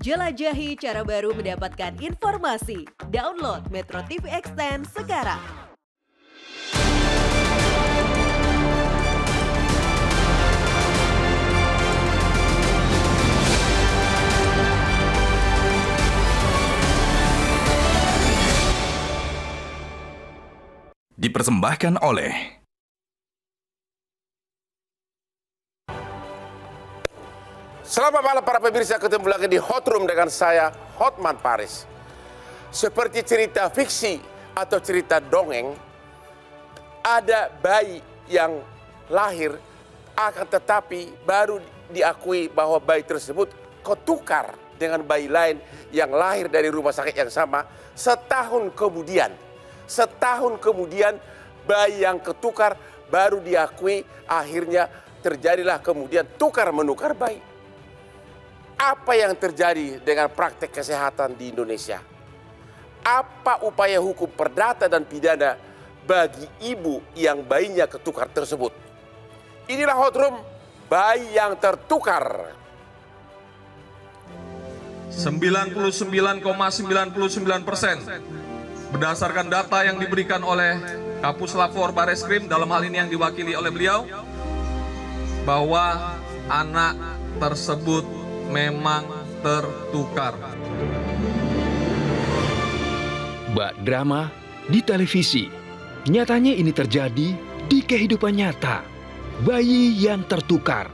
Jelajahi cara baru mendapatkan informasi. Download Metro TV Extend sekarang. Dipersembahkan oleh Selamat malam para pemirsa, ketemu lagi di Hot Room dengan saya, Hotman Paris. Seperti cerita fiksi atau cerita dongeng, ada bayi yang lahir, akan tetapi baru diakui bahwa bayi tersebut ketukar dengan bayi lain yang lahir dari rumah sakit yang sama setahun kemudian. Setahun kemudian bayi yang ketukar baru diakui akhirnya terjadilah kemudian tukar menukar bayi apa yang terjadi dengan praktek kesehatan di Indonesia? Apa upaya hukum perdata dan pidana bagi ibu yang bayinya ketukar tersebut? Inilah hot room bayi yang tertukar. 99,99 persen berdasarkan data yang diberikan oleh Kapus Lapor Bareskrim dalam hal ini yang diwakili oleh beliau bahwa anak tersebut memang tertukar. Bak drama di televisi. Nyatanya ini terjadi di kehidupan nyata. Bayi yang tertukar.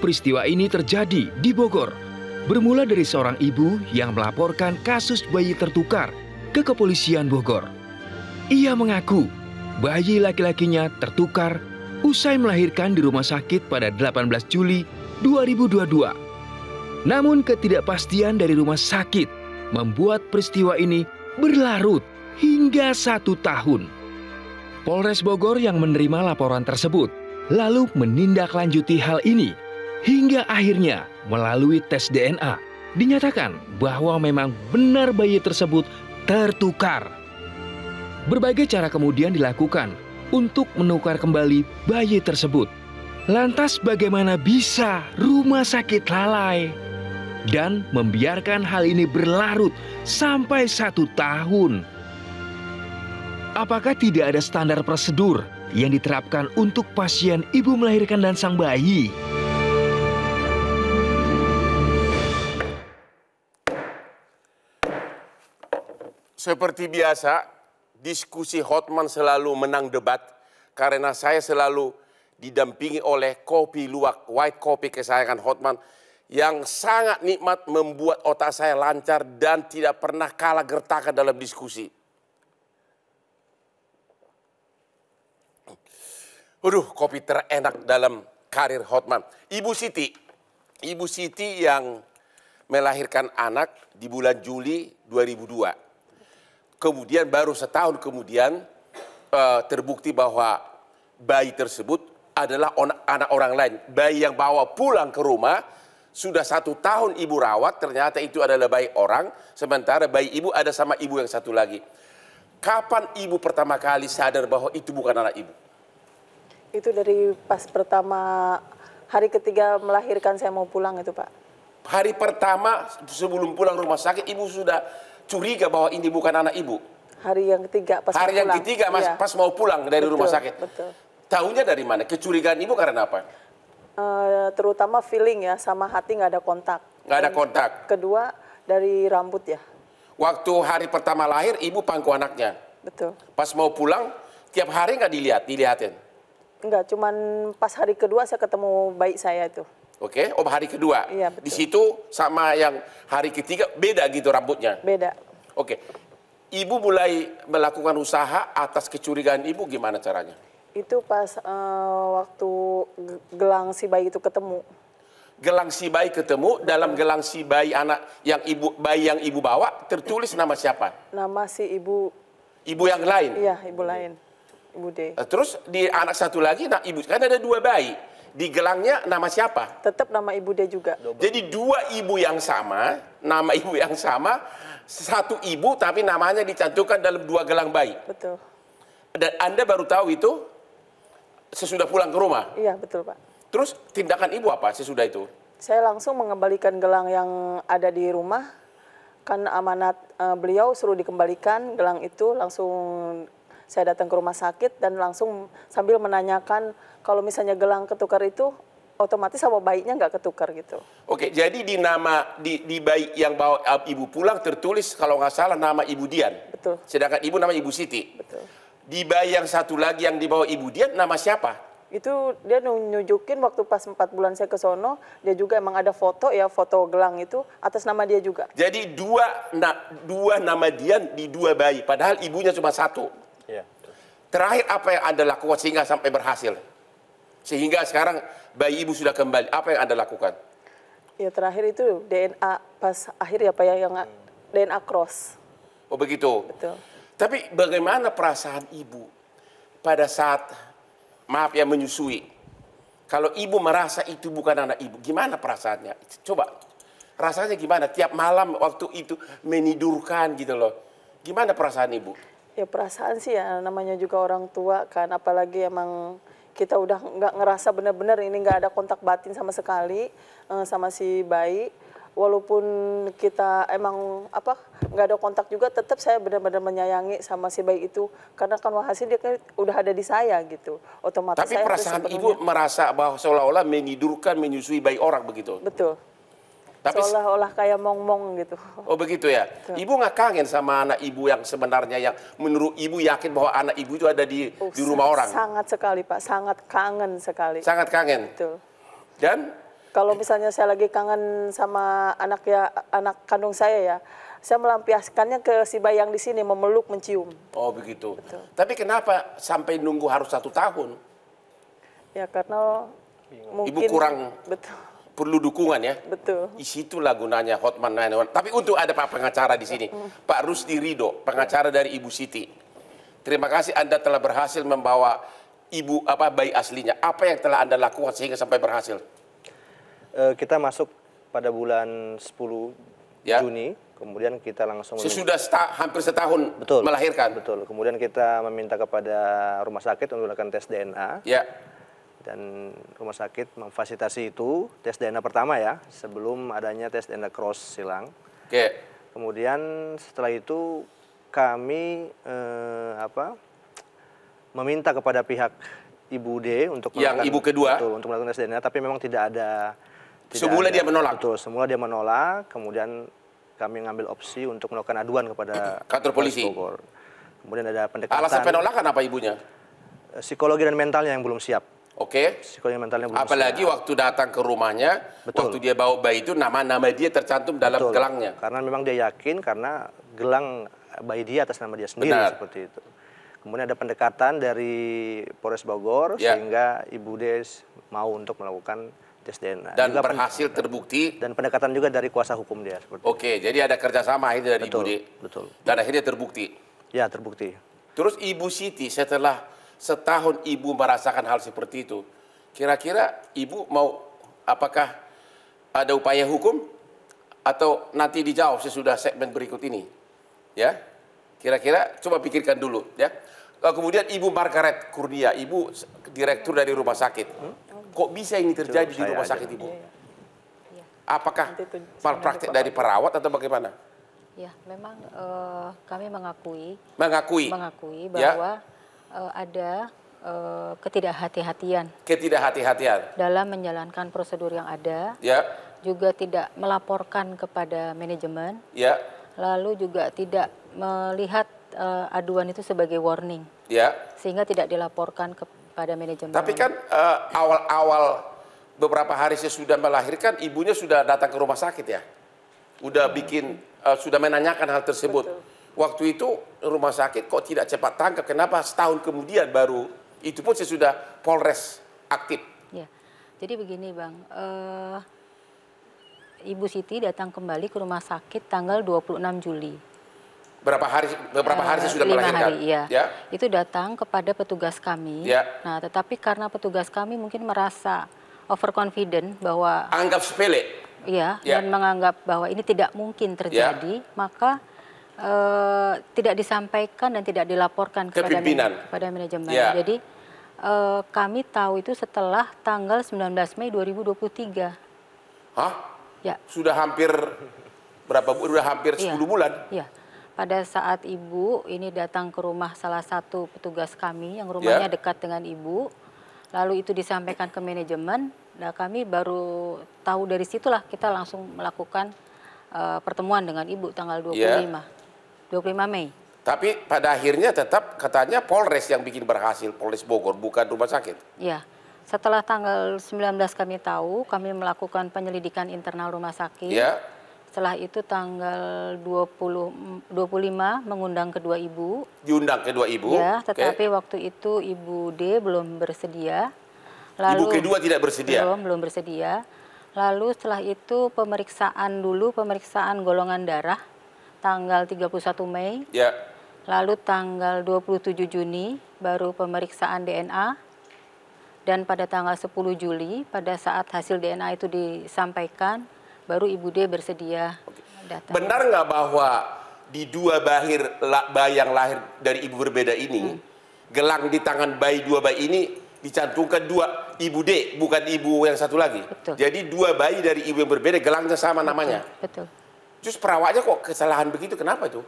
Peristiwa ini terjadi di Bogor. Bermula dari seorang ibu yang melaporkan kasus bayi tertukar ke kepolisian Bogor. Ia mengaku bayi laki-lakinya tertukar usai melahirkan di rumah sakit pada 18 Juli 2022 namun ketidakpastian dari rumah sakit membuat peristiwa ini berlarut hingga satu tahun. Polres Bogor yang menerima laporan tersebut lalu menindaklanjuti hal ini hingga akhirnya melalui tes DNA dinyatakan bahwa memang benar bayi tersebut tertukar. Berbagai cara kemudian dilakukan untuk menukar kembali bayi tersebut. Lantas bagaimana bisa rumah sakit lalai? dan membiarkan hal ini berlarut sampai satu tahun. Apakah tidak ada standar prosedur yang diterapkan untuk pasien ibu melahirkan dan sang bayi? Seperti biasa, diskusi Hotman selalu menang debat karena saya selalu didampingi oleh kopi luwak, white kopi kesayangan Hotman yang sangat nikmat membuat otak saya lancar dan tidak pernah kalah gertakan dalam diskusi. Aduh, kopi terenak dalam karir Hotman. Ibu Siti, Ibu Siti yang melahirkan anak di bulan Juli 2002. Kemudian baru setahun kemudian eh, terbukti bahwa bayi tersebut adalah anak orang lain. Bayi yang bawa pulang ke rumah sudah satu tahun ibu rawat, ternyata itu adalah bayi orang, sementara bayi ibu ada sama ibu yang satu lagi. Kapan ibu pertama kali sadar bahwa itu bukan anak ibu? Itu dari pas pertama hari ketiga melahirkan saya mau pulang itu Pak. Hari pertama sebelum pulang rumah sakit ibu sudah curiga bahwa ini bukan anak ibu? Hari yang ketiga pas Hari yang pulang. ketiga mas, iya. pas mau pulang dari betul, rumah sakit. Betul. Tahunya dari mana? Kecurigaan ibu karena apa? Eh, terutama feeling ya, sama hati nggak ada kontak. Nggak ada kontak. Kedua dari rambut ya. Waktu hari pertama lahir, ibu pangku anaknya. Betul. Pas mau pulang, tiap hari nggak dilihat, dilihatin. Enggak, cuman pas hari kedua saya ketemu baik saya itu. Oke, okay. oh hari kedua. Iya, betul. Di situ sama yang hari ketiga beda gitu rambutnya. Beda. Oke. Okay. Ibu mulai melakukan usaha atas kecurigaan ibu gimana caranya? Itu pas uh, waktu gelang si bayi itu ketemu. Gelang si bayi ketemu, dalam gelang si bayi anak yang ibu bayi yang ibu bawa tertulis nama siapa? Nama si ibu. Ibu yang lain. Iya, ibu lain. Ibu D. Eh, terus di anak satu lagi nak ibu kan ada dua bayi. Di gelangnya nama siapa? Tetap nama ibu D juga. Jadi dua ibu yang sama, nama ibu yang sama, satu ibu tapi namanya dicantumkan dalam dua gelang bayi. Betul. Dan Anda baru tahu itu sesudah pulang ke rumah? Iya, betul Pak. Terus tindakan ibu apa sesudah itu? Saya langsung mengembalikan gelang yang ada di rumah. Kan amanat e, beliau suruh dikembalikan gelang itu langsung saya datang ke rumah sakit dan langsung sambil menanyakan kalau misalnya gelang ketukar itu otomatis sama baiknya nggak ketukar gitu. Oke, jadi di nama di, di bayi yang bawa ibu pulang tertulis kalau nggak salah nama ibu Dian. Betul. Sedangkan ibu nama ibu Siti. Betul di bayi yang satu lagi yang dibawa ibu dia nama siapa? Itu dia nunjukin waktu pas 4 bulan saya ke sono, dia juga emang ada foto ya, foto gelang itu atas nama dia juga. Jadi dua na, dua nama dia di dua bayi, padahal ibunya cuma satu. Iya. Terakhir apa yang Anda lakukan sehingga sampai berhasil? Sehingga sekarang bayi ibu sudah kembali, apa yang Anda lakukan? Ya terakhir itu DNA pas akhir ya Pak ya, yang hmm. DNA cross. Oh begitu? Betul. Tapi bagaimana perasaan ibu pada saat maaf ya menyusui? Kalau ibu merasa itu bukan anak ibu, gimana perasaannya? Coba rasanya gimana tiap malam waktu itu menidurkan gitu loh. Gimana perasaan ibu? Ya perasaan sih ya namanya juga orang tua kan apalagi emang kita udah nggak ngerasa benar-benar ini nggak ada kontak batin sama sekali eh, sama si bayi walaupun kita emang apa nggak ada kontak juga tetap saya benar-benar menyayangi sama si bayi itu karena kan wahasi dia kan udah ada di saya gitu otomatis tapi saya perasaan ibu merasa bahwa seolah-olah menyidurkan, menyusui bayi orang begitu betul tapi seolah-olah kayak mong-mong gitu oh begitu ya betul. ibu nggak kangen sama anak ibu yang sebenarnya yang menurut ibu yakin bahwa anak ibu itu ada di oh, di rumah orang sangat sekali pak sangat kangen sekali sangat kangen betul dan kalau misalnya saya lagi kangen sama anak ya anak kandung saya ya, saya melampiaskannya ke si bayang di sini memeluk, mencium. Oh begitu. Betul. Tapi kenapa sampai nunggu harus satu tahun? Ya karena ibu kurang betul. perlu dukungan ya. Betul. Disitulah gunanya Hotman 911. Tapi untuk ada Pak pengacara di sini, Pak Rusdi Rido, pengacara dari Ibu Siti. Terima kasih Anda telah berhasil membawa ibu apa bayi aslinya. Apa yang telah Anda lakukan sehingga sampai berhasil? Eh, kita masuk pada bulan 10 ya. Juni, kemudian kita langsung sudah seta hampir setahun betul, melahirkan. Betul. Kemudian kita meminta kepada rumah sakit untuk melakukan tes DNA. Ya. Dan rumah sakit memfasilitasi itu tes DNA pertama ya, sebelum adanya tes DNA cross silang. Oke. Kemudian setelah itu kami eh, apa? meminta kepada pihak Ibu D untuk yang ibu kedua betul, untuk melakukan tes DNA tapi memang tidak ada tidak semula ada. dia menolak. Betul, semula dia menolak, kemudian kami mengambil opsi untuk melakukan aduan kepada kantor polisi. Bogor. Kemudian ada pendekatan. Alasan penolakan apa ibunya? Eh, psikologi dan mentalnya yang belum siap. Oke. Okay. Psikologi mentalnya belum Apalagi siap. waktu datang ke rumahnya, Betul. waktu dia bawa bayi itu nama-nama dia tercantum dalam Betul. gelangnya. Karena memang dia yakin karena gelang bayi dia atas nama dia sendiri Benar. seperti itu. Kemudian ada pendekatan dari Polres Bogor ya. sehingga Ibu Des mau untuk melakukan tes DNA dan berhasil pen terbukti. Dan pendekatan juga dari kuasa hukum dia. Oke, itu. jadi ada kerjasama akhirnya dari betul, Ibu D. Betul. Dan akhirnya terbukti. Ya, terbukti. Terus Ibu Siti setelah setahun Ibu merasakan hal seperti itu, kira-kira Ibu mau apakah ada upaya hukum atau nanti dijawab sesudah segmen berikut ini? Ya, kira-kira coba pikirkan dulu ya. Kemudian Ibu Margaret Kurnia, Ibu Direktur dari Rumah Sakit. Hmm? kok bisa ini terjadi di rumah sakit ibu? Ya, ya. Apakah malpraktek dari perawat atau bagaimana? Ya, memang uh, kami mengakui. Mengakui. Mengakui ya. bahwa ya. uh, ada uh, ketidakhati-hatian. Ketidakhati-hatian. Dalam menjalankan prosedur yang ada. Ya. Juga tidak melaporkan kepada manajemen. Ya. Lalu juga tidak melihat uh, aduan itu sebagai warning. Ya. Sehingga tidak dilaporkan ke kepada manajemen. Tapi kan eh, awal-awal uh, beberapa hari sudah melahirkan ibunya sudah datang ke rumah sakit ya. Udah iya. bikin uh, sudah menanyakan hal tersebut. Betul. Waktu itu rumah sakit kok tidak cepat tangkap? Kenapa setahun kemudian baru itu pun sudah Polres aktif? Ya. Jadi begini, Bang. Uh, Ibu Siti datang kembali ke rumah sakit tanggal 26 Juli berapa hari berapa hari sudah lima melahirkan. Hari, iya. ya. Itu datang kepada petugas kami. Ya. Nah, tetapi karena petugas kami mungkin merasa overconfident bahwa anggap sepele. Iya, ya. dan menganggap bahwa ini tidak mungkin terjadi, ya. maka e, tidak disampaikan dan tidak dilaporkan kepada pimpinan kepada manajemen. Ya. Jadi e, kami tahu itu setelah tanggal 19 Mei 2023. Hah? Ya. Sudah hampir berapa sudah hampir 10 iya. bulan. Iya pada saat ibu ini datang ke rumah salah satu petugas kami yang rumahnya yeah. dekat dengan ibu. Lalu itu disampaikan ke manajemen. Nah, kami baru tahu dari situlah kita langsung melakukan uh, pertemuan dengan ibu tanggal 25. Yeah. 25 Mei. Tapi pada akhirnya tetap katanya Polres yang bikin berhasil, Polres Bogor, bukan rumah sakit. Iya. Setelah tanggal 19 kami tahu, kami melakukan penyelidikan internal rumah sakit. Iya setelah itu tanggal 20 25 mengundang kedua ibu. Diundang kedua ibu. Ya, tetapi okay. waktu itu Ibu D belum bersedia. Lalu Ibu kedua tidak bersedia. Belum, belum bersedia. Lalu setelah itu pemeriksaan dulu pemeriksaan golongan darah tanggal 31 Mei. Ya. Lalu tanggal 27 Juni baru pemeriksaan DNA dan pada tanggal 10 Juli pada saat hasil DNA itu disampaikan baru Ibu D bersedia datang. Benar nggak bahwa di dua bahir bayi yang lahir dari ibu berbeda ini, hmm. gelang di tangan bayi dua bayi ini dicantumkan dua ibu D, bukan ibu yang satu lagi. Betul. Jadi dua bayi dari ibu yang berbeda gelangnya sama namanya. Betul. Terus perawatnya kok kesalahan begitu, kenapa tuh?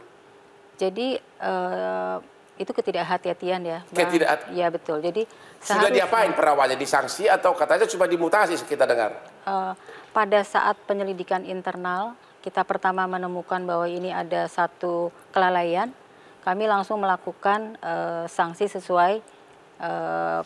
Jadi uh, itu ketidakhati-hatian ya. Ketidak. Ya betul. Jadi sudah diapain perawannya disanksi atau katanya cuma dimutasi kita dengar? Uh, pada saat penyelidikan internal kita pertama menemukan bahwa ini ada satu kelalaian, kami langsung melakukan uh, sanksi sesuai uh,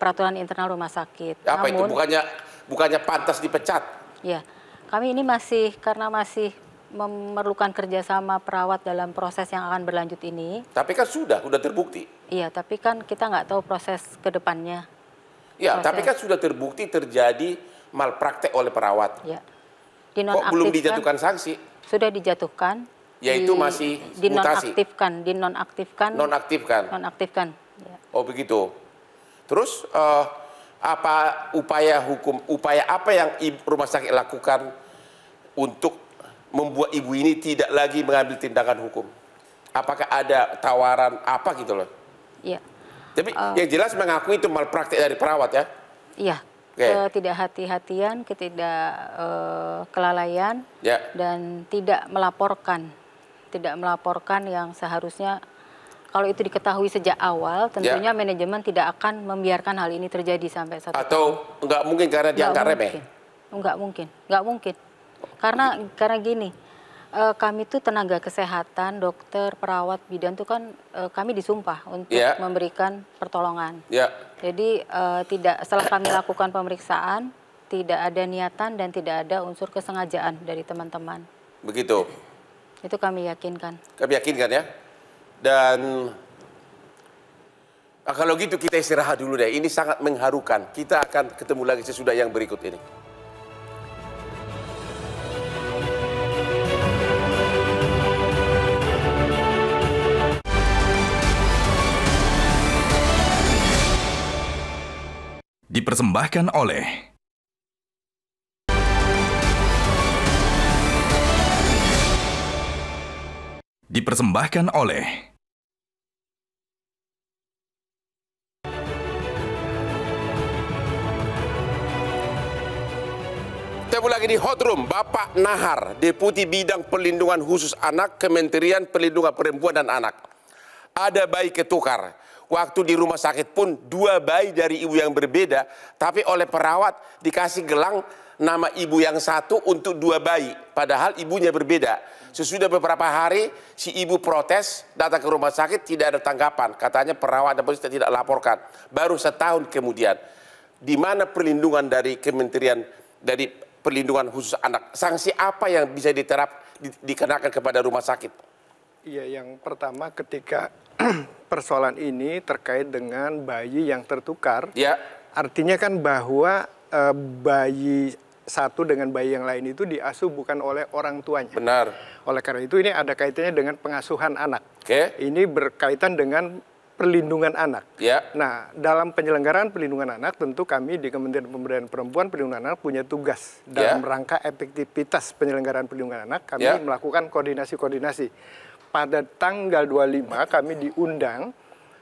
peraturan internal rumah sakit. Apa Namun, itu bukannya bukannya pantas dipecat? Ya, kami ini masih karena masih memerlukan kerjasama perawat dalam proses yang akan berlanjut ini. Tapi kan sudah, sudah terbukti. Iya, tapi kan kita nggak tahu proses kedepannya. Iya, tapi kan sudah terbukti terjadi malpraktek oleh perawat. Iya. Di Kok belum dijatuhkan sanksi? Sudah dijatuhkan. Yaitu di, masih di mutasi. Dinonaktifkan, dinonaktifkan. Nonaktifkan. Nonaktifkan. Ya. Oh begitu. Terus uh, apa upaya hukum, upaya apa yang rumah sakit lakukan untuk membuat ibu ini tidak lagi mengambil tindakan hukum? Apakah ada tawaran apa gitu loh? Iya. Tapi uh, yang jelas mengakui itu malpraktik dari perawat ya? Iya. Okay. hati hatian ketidak uh, kelalaian, ya. dan tidak melaporkan, tidak melaporkan yang seharusnya kalau itu diketahui sejak awal, ya. tentunya ya. manajemen tidak akan membiarkan hal ini terjadi sampai satu. Atau enggak mungkin karena dianggap remeh. Nggak mungkin, nggak mungkin, nggak mungkin. Karena karena gini, eh, kami itu tenaga kesehatan, dokter, perawat, bidan itu kan eh, kami disumpah untuk yeah. memberikan pertolongan. Yeah. Jadi uh, tidak setelah kami lakukan pemeriksaan, tidak ada niatan dan tidak ada unsur kesengajaan dari teman-teman. Begitu. Itu kami yakinkan. Kami yakinkan ya. Dan ah, kalau gitu kita istirahat dulu deh. Ini sangat mengharukan. Kita akan ketemu lagi sesudah yang berikut ini. dipersembahkan oleh dipersembahkan oleh Ketemu lagi di Hot Room, Bapak Nahar, Deputi Bidang Perlindungan Khusus Anak, Kementerian Perlindungan Perempuan dan Anak. Ada baik ketukar Waktu di rumah sakit pun dua bayi dari ibu yang berbeda. Tapi oleh perawat dikasih gelang nama ibu yang satu untuk dua bayi. Padahal ibunya berbeda. Sesudah beberapa hari si ibu protes datang ke rumah sakit tidak ada tanggapan. Katanya perawat dan polisi tidak laporkan. Baru setahun kemudian. Di mana perlindungan dari kementerian dari perlindungan khusus anak? Sanksi apa yang bisa diterap dikenakan kepada rumah sakit? Ya, yang pertama ketika persoalan ini terkait dengan bayi yang tertukar, ya. artinya kan bahwa e, bayi satu dengan bayi yang lain itu diasuh bukan oleh orang tuanya. Benar. Oleh karena itu ini ada kaitannya dengan pengasuhan anak. Oke. Ini berkaitan dengan perlindungan anak. Ya. Nah, dalam penyelenggaraan perlindungan anak tentu kami di Kementerian Pemberdayaan Perempuan Perlindungan Anak punya tugas ya. dalam ya. rangka efektivitas penyelenggaraan perlindungan anak kami ya. melakukan koordinasi-koordinasi pada tanggal 25 kami diundang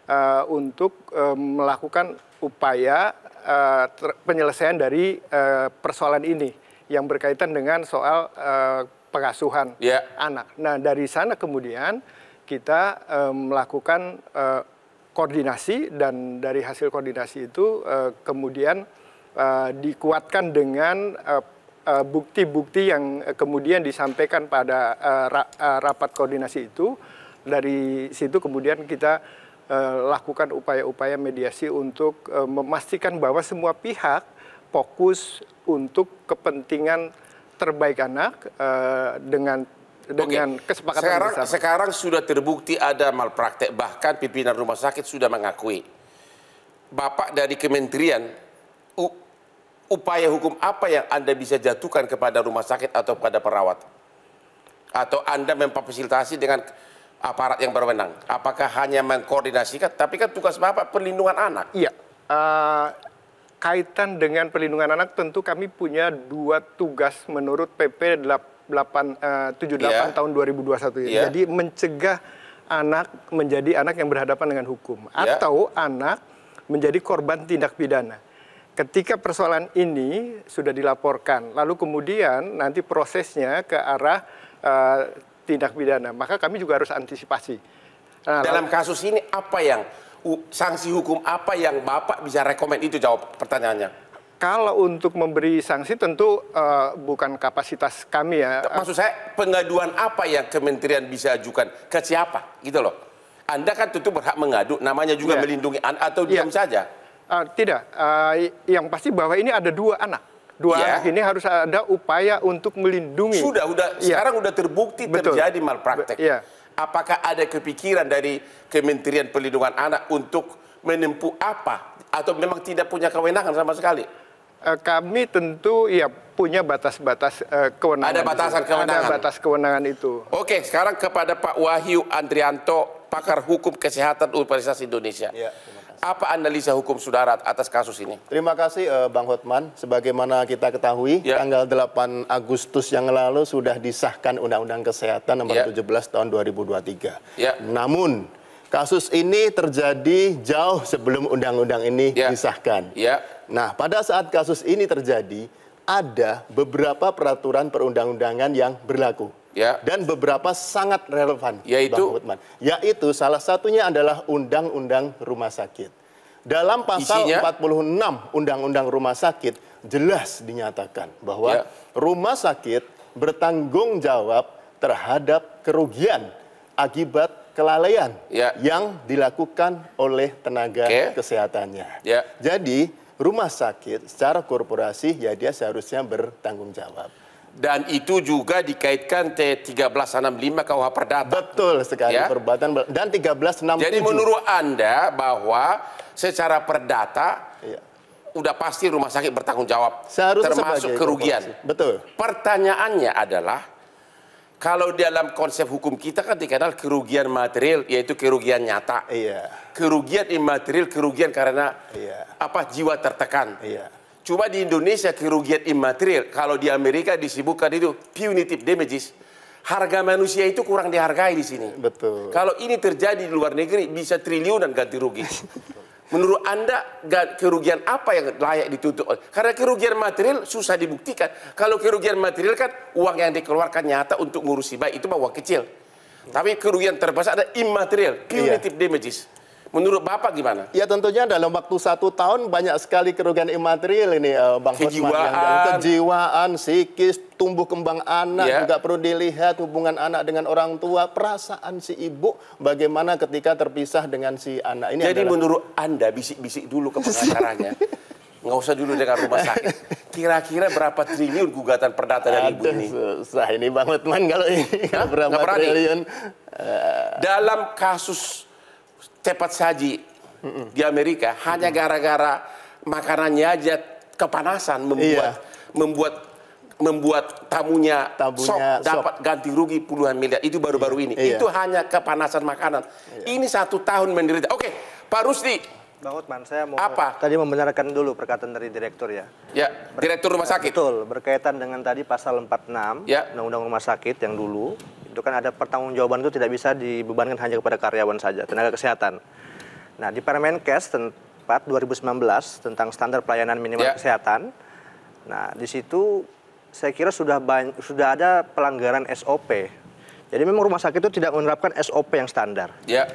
uh, untuk uh, melakukan upaya uh, penyelesaian dari uh, persoalan ini yang berkaitan dengan soal uh, pengasuhan yeah. anak. Nah, dari sana kemudian kita uh, melakukan uh, koordinasi dan dari hasil koordinasi itu uh, kemudian uh, dikuatkan dengan uh, Eh, bukti-bukti uh, yang eh, kemudian disampaikan pada uh, ra, rapat koordinasi itu dari situ kemudian kita uh, lakukan upaya-upaya mediasi untuk uh, memastikan bahwa semua pihak fokus untuk kepentingan terbaik anak uh, dengan dengan Oke. kesepakatan sekarang, Sekarang sudah terbukti ada malpraktek, bahkan pimpinan rumah sakit sudah mengakui. Bapak dari kementerian upaya hukum apa yang Anda bisa jatuhkan kepada rumah sakit atau kepada perawat? Atau Anda memfasilitasi dengan aparat yang berwenang? Apakah hanya mengkoordinasikan? Tapi kan tugas Bapak perlindungan anak. Iya. Uh, kaitan dengan perlindungan anak tentu kami punya dua tugas menurut PP 8, uh, 78 yeah. tahun 2021. Yeah. Iya. Jadi mencegah anak menjadi anak yang berhadapan dengan hukum. Yeah. Atau anak menjadi korban tindak pidana ketika persoalan ini sudah dilaporkan, lalu kemudian nanti prosesnya ke arah uh, tindak pidana, maka kami juga harus antisipasi. Nah, Dalam lalu, kasus ini apa yang sanksi hukum apa yang Bapak bisa rekomend itu jawab pertanyaannya? Kalau untuk memberi sanksi tentu uh, bukan kapasitas kami ya. Maksud saya pengaduan apa yang kementerian bisa ajukan ke siapa gitu loh. Anda kan tentu berhak mengadu namanya juga yeah. melindungi atau iya. diam yeah. saja. Uh, tidak, uh, yang pasti bahwa ini ada dua anak. Dua ya. anak ini harus ada upaya untuk melindungi. Sudah, sudah, ya. sekarang sudah terbukti Betul. terjadi malpraktek. ya. Apakah ada kepikiran dari Kementerian Perlindungan Anak untuk menempuh apa atau memang tidak punya kewenangan sama sekali? Eh, kami tentu ya punya batas-batas uh, kewenangan. Ada batasan itu. kewenangan. Ada batas kewenangan itu. Oke, sekarang kepada Pak Wahyu Andrianto, pakar hukum kesehatan Universitas Indonesia. Ya apa analisa hukum saudara atas kasus ini? Terima kasih uh, Bang Hotman. Sebagaimana kita ketahui, ya. tanggal 8 Agustus yang lalu sudah disahkan Undang-Undang Kesehatan nomor ya. 17 tahun 2023. Ya. Namun kasus ini terjadi jauh sebelum undang-undang ini ya. disahkan. Ya. Nah, pada saat kasus ini terjadi, ada beberapa peraturan perundang-undangan yang berlaku ya. dan beberapa sangat relevan yaitu Bang yaitu salah satunya adalah undang-undang rumah sakit. Dalam pasal Isinya? 46 undang-undang rumah sakit jelas dinyatakan bahwa ya. rumah sakit bertanggung jawab terhadap kerugian akibat kelalaian ya. yang dilakukan oleh tenaga okay. kesehatannya. Ya. Jadi rumah sakit secara korporasi ya dia seharusnya bertanggung jawab dan itu juga dikaitkan T1365 KUH Perdata. Betul sekali ya? perbuatan dan 1367. Jadi menurut Anda bahwa secara perdata ya. udah pasti rumah sakit bertanggung jawab Seharusnya termasuk kerugian. Betul. Pertanyaannya adalah kalau dalam konsep hukum kita kan dikenal kerugian material yaitu kerugian nyata. Iya. Kerugian imaterial kerugian karena iya. apa jiwa tertekan. Iya Cuma di Indonesia kerugian imaterial, kalau di Amerika disibukkan itu punitive damages, harga manusia itu kurang dihargai di sini. Betul. Kalau ini terjadi di luar negeri bisa triliunan ganti rugi. Menurut Anda kerugian apa yang layak ditutup? Karena kerugian material susah dibuktikan. Kalau kerugian material kan uang yang dikeluarkan nyata untuk ngurusi baik itu mah kecil. Tapi kerugian terbesar ada immaterial, iya. punitive iya. damages. Menurut Bapak gimana? Ya tentunya dalam waktu satu tahun banyak sekali kerugian imaterial ini uh, Bang kejiwaan. Hotman. kejiwaan, psikis, tumbuh kembang anak yeah. juga perlu dilihat hubungan anak dengan orang tua, perasaan si ibu bagaimana ketika terpisah dengan si anak. Ini Jadi adalah... menurut Anda bisik-bisik dulu ke pengacaranya. nggak usah dulu dengan rumah sakit. Kira-kira berapa triliun gugatan perdata dari ibu ini? Susah ini Bang Lutman kalau ini. Hah? Berapa triliun? Dalam kasus cepat saji mm -mm. di Amerika hanya gara-gara makanannya aja kepanasan membuat iya. membuat membuat tamunya, tamunya sok dapat ganti rugi puluhan miliar itu baru-baru iya. ini iya. itu hanya kepanasan makanan iya. ini satu tahun menderita oke Pak Rusdi Bang Utman, saya mau apa? tadi membenarkan dulu perkataan dari direktur ya. Ya, direktur rumah nah, sakit. Betul, berkaitan dengan tadi pasal 46 ya. Undang-Undang Rumah Sakit yang dulu itu kan ada pertanggungjawaban itu tidak bisa dibebankan hanya kepada karyawan saja, tenaga kesehatan. Nah, di Permenkes 4 2019 tentang standar pelayanan minimal yeah. kesehatan. Nah, di situ saya kira sudah banyak, sudah ada pelanggaran SOP. Jadi memang rumah sakit itu tidak menerapkan SOP yang standar. Ya.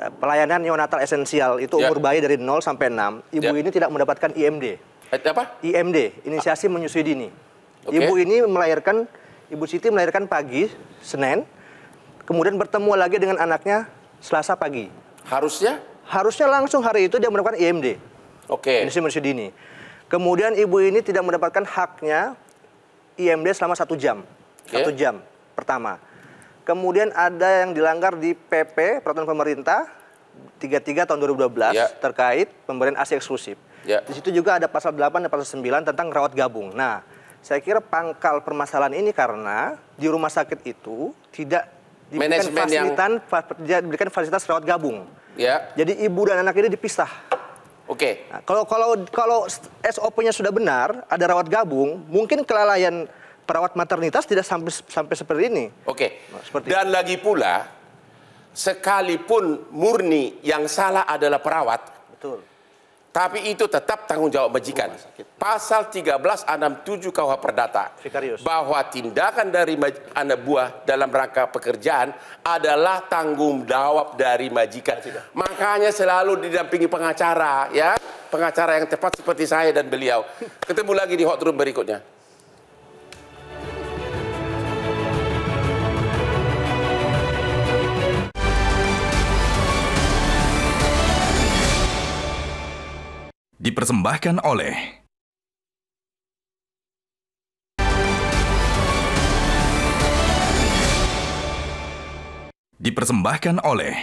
Yeah. Pelayanan neonatal esensial itu yeah. umur bayi dari 0 sampai 6, ibu yeah. ini tidak mendapatkan IMD. Eh, apa? IMD, inisiasi menyusui dini. Okay. Ibu ini melahirkan Ibu Siti melahirkan pagi, Senin, kemudian bertemu lagi dengan anaknya Selasa pagi. Harusnya? Harusnya langsung hari itu dia mendapatkan IMD. Oke. Okay. Industri dini. Kemudian ibu ini tidak mendapatkan haknya IMD selama satu jam. Okay. Satu jam pertama. Kemudian ada yang dilanggar di PP Peraturan Pemerintah 33 tahun 2012 yeah. terkait pemberian ASI eksklusif. Yeah. Di situ juga ada pasal 8 dan pasal 9 tentang rawat gabung. Nah, saya kira pangkal permasalahan ini karena di rumah sakit itu tidak diberikan fasilitas, yang... diberikan fasilitas rawat gabung. Ya. Jadi ibu dan anak ini dipisah. Oke. Okay. Nah, kalau kalau kalau SOP-nya sudah benar, ada rawat gabung, mungkin kelalaian perawat maternitas tidak sampai sampai seperti ini. Oke. Okay. Nah, dan itu. lagi pula sekalipun murni yang salah adalah perawat. Betul tapi itu tetap tanggung jawab majikan. Pasal 1367 KUH Perdata Fikarius. bahwa tindakan dari anak buah dalam rangka pekerjaan adalah tanggung jawab dari majikan. Makanya selalu didampingi pengacara ya, pengacara yang tepat seperti saya dan beliau. Ketemu lagi di hot room berikutnya. dipersembahkan oleh dipersembahkan oleh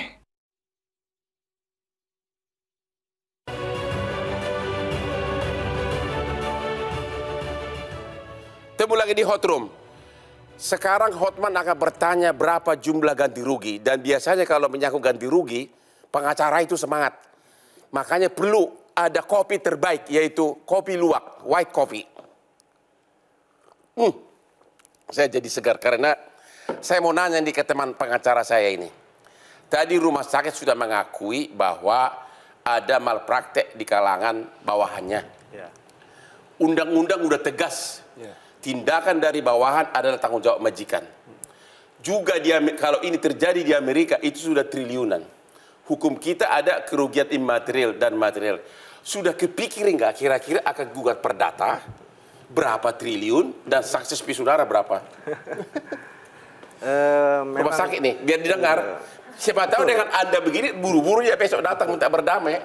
Temu lagi di Hot Room. Sekarang Hotman akan bertanya berapa jumlah ganti rugi. Dan biasanya kalau menyangkut ganti rugi, pengacara itu semangat. Makanya perlu ada kopi terbaik yaitu kopi luwak, white coffee. Hmm. Saya jadi segar karena saya mau nanya nih ke teman pengacara saya ini. Tadi rumah sakit sudah mengakui bahwa ada malpraktek di kalangan bawahannya. Ya. Undang-undang udah tegas. Ya. Tindakan dari bawahan adalah tanggung jawab majikan. Juga dia kalau ini terjadi di Amerika itu sudah triliunan hukum kita ada kerugian imaterial dan material. Sudah kepikirin nggak kira-kira akan gugat perdata berapa triliun dan saksi saudara berapa? Uh, memang, sakit nih, biar didengar. Uh, Siapa tahu dengan Anda begini, buru-buru ya besok datang minta berdamai.